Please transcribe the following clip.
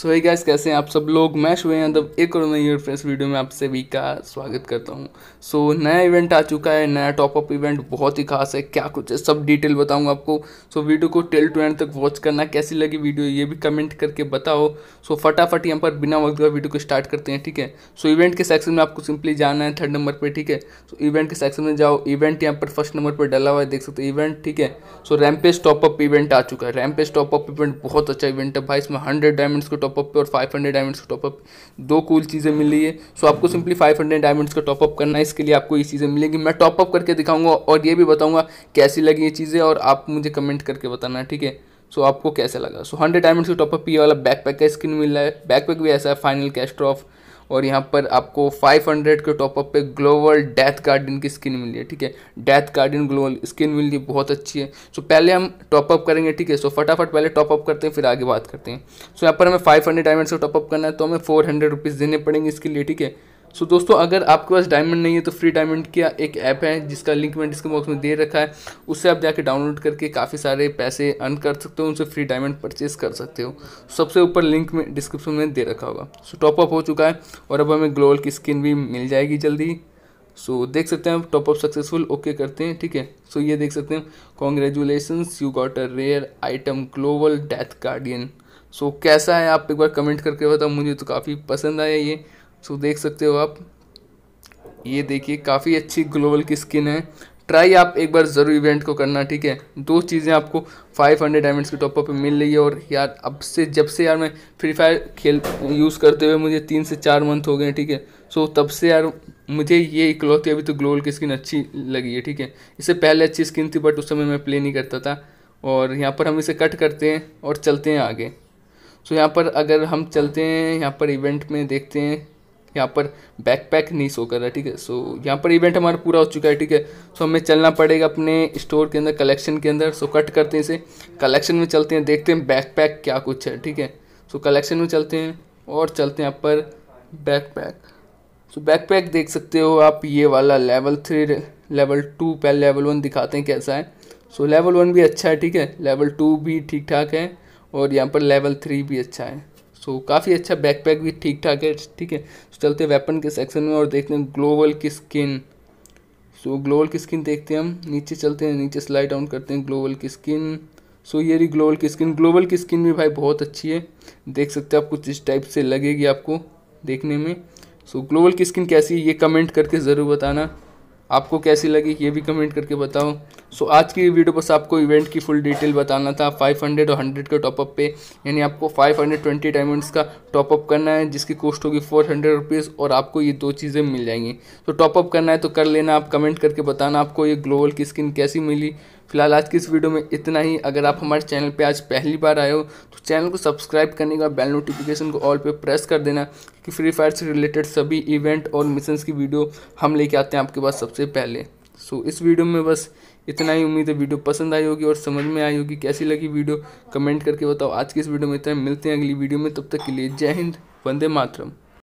सो ये गैस कैसे हैं आप सब लोग मैं शुभ यादव एक और नई फ्रेंड्स वीडियो में आप सभी का स्वागत करता हूँ सो so, नया इवेंट आ चुका है नया टॉपअप इवेंट बहुत ही खास है क्या कुछ है सब डिटेल बताऊँगा आपको सो so, वीडियो को टेल टू एंड तक वॉच करना कैसी लगी वीडियो ये भी कमेंट करके बताओ सो so, फटाफट यहाँ पर बिना वक्त का वीडियो को स्टार्ट करते हैं ठीक है सो so, इवेंट के सेक्शन में आपको सिंपली जाना है थर्ड नंबर पर ठीक है सो so, इवेंट के सेक्शन में जाओ इवेंट यहाँ पर फर्स्ट नंबर पर डला हुआ है देख सकते हो इवेंट ठीक है सो टॉप अप इवेंट आ चुका है रैमपेज अप इवेंट बहुत अच्छा इवेंट है भाई इसमें हंड्रेड डायमंड्स को टॉपअप पे और 500 डायमंड्स का टॉपअप दो कूल चीज़ें मिल रही है सो आपको सिंपली 500 डायमंड्स का टॉपअप करना है इसके लिए आपको ये चीज़ें मिलेंगी मैं टॉपअप करके दिखाऊंगा और ये भी बताऊंगा कैसी लगी ये चीज़ें और आप मुझे कमेंट करके बताना ठीक है सो आपको कैसे लगा सो हंड्रेड डायमंड्स का टॉपअप ये वाला बैक पैक का स्किन मिल रहा है बैक पैक भी ऐसा है फाइनल कैश और यहाँ पर आपको 500 के टॉपअप पे ग्लोबल डेथ गार्डन की स्किन मिली है ठीक है डेथ गार्डन ग्लोबल स्किन मिली बहुत अच्छी है सो पहले हम टॉपअप करेंगे ठीक है सो फटाफट पहले टॉपअप करते हैं फिर आगे बात करते हैं सो यहाँ पर हमें फाइव हंड्रेड डायमंड्स का टॉपअप करना है तो हमें फोर हंड्रेड रुपीज़ देने पड़ेंगे इसके लिए ठीक है सो so, दोस्तों अगर आपके पास डायमंड नहीं है तो फ्री डायमंड का एक ऐप है जिसका लिंक मैं डिस्क्रिप्शन बॉक्स में दे रखा है उससे आप जाकर डाउनलोड करके काफ़ी सारे पैसे अर्न कर सकते हो उनसे फ्री डायमंड परचेज कर सकते हो सबसे ऊपर लिंक में डिस्क्रिप्शन में दे रखा होगा सो so, टॉपअप हो चुका है और अब हमें ग्लोअल की स्किन भी मिल जाएगी जल्दी सो so, देख सकते हैं आप टॉपअप सक्सेसफुल ओके करते हैं ठीक है सो so, ये देख सकते हैं congratulations you got a rare item global death guardian so कैसा है आप एक बार कमेंट करके बताओ मुझे तो काफ़ी पसंद आया ये सो देख सकते हो आप ये देखिए काफ़ी अच्छी ग्लोबल की स्किन है ट्राई आप एक बार ज़रूर इवेंट को करना ठीक है दो चीज़ें आपको 500 हंड्रेड डायमंड्स के टॉपअप मिल रही है और यार अब से जब से यार मैं फ्री फायर खेल यूज़ करते हुए मुझे तीन से चार मंथ हो गए ठीक है सो तब से यार मुझे ये इकलौती अभी तो ग्लोबल की स्किन अच्छी लगी है ठीक है इससे पहले अच्छी स्किन थी बट उस समय मैं प्ले नहीं करता था और यहाँ पर हम इसे कट करते हैं और चलते हैं आगे सो यहाँ पर अगर हम चलते हैं यहाँ पर इवेंट में देखते हैं यहाँ पर बैक पैक नहीं सो कर रहा है ठीक है सो यहाँ पर इवेंट हमारा पूरा हो चुका है ठीक है सो हमें चलना पड़ेगा अपने स्टोर के अंदर कलेक्शन के अंदर सो कट करते हैं इसे कलेक्शन में चलते हैं देखते हैं बैक पैक क्या कुछ है ठीक है सो कलेक्शन में चलते हैं और चलते हैं यहाँ पर backpack so backpack देख सकते हो आप ये वाला लेवल थ्री लेवल टू पहले लेवल वन दिखाते हैं कैसा है सो लेवल वन भी अच्छा है ठीक है लेवल टू भी ठीक ठाक है और यहाँ पर लेवल थ्री भी अच्छा है सो तो काफ़ी अच्छा बैकपैक भी ठीक ठाक है ठीक है so, तो चलते वेपन के सेक्शन में और देखते हैं ग्लोबल की स्किन सो so, ग्लोबल की स्किन देखते हैं हम नीचे चलते हैं नीचे स्लाइड डाउन करते हैं ग्लोबल की स्किन सो so, ये रही ग्लोबल की स्किन ग्लोबल की स्किन भी भाई बहुत अच्छी है देख सकते हो आप कुछ इस टाइप से लगेगी आपको देखने में सो so, ग्लोबल की स्किन कैसी है ये कमेंट करके ज़रूर बताना आपको कैसी लगी ये भी कमेंट करके बताओ सो so, आज की वीडियो बस आपको इवेंट की फुल डिटेल बताना था 500 और 100 के टॉपअप पे यानी आपको 520 डायमंड्स का टॉपअप करना है जिसकी कॉस्ट होगी फोर हंड्रेड और आपको ये दो चीज़ें मिल जाएंगी तो टॉपअप करना है तो कर लेना आप कमेंट करके बताना आपको ये ग्लोबल की स्किन कैसी मिली फिलहाल आज की इस वीडियो में इतना ही अगर आप हमारे चैनल पर आज पहली बार आए हो चैनल को सब्सक्राइब करने का बेल नोटिफिकेशन को ऑल पे प्रेस कर देना कि फ्री फायर से रिलेटेड सभी इवेंट और मिशंस की वीडियो हम लेके आते हैं आपके पास सबसे पहले सो so, इस वीडियो में बस इतना ही उम्मीद है वीडियो पसंद आई होगी और समझ में आई होगी कैसी लगी वीडियो कमेंट करके बताओ आज की इस वीडियो में इतना मिलते हैं अगली वीडियो में तब तक के लिए जय हिंद वंदे मातरम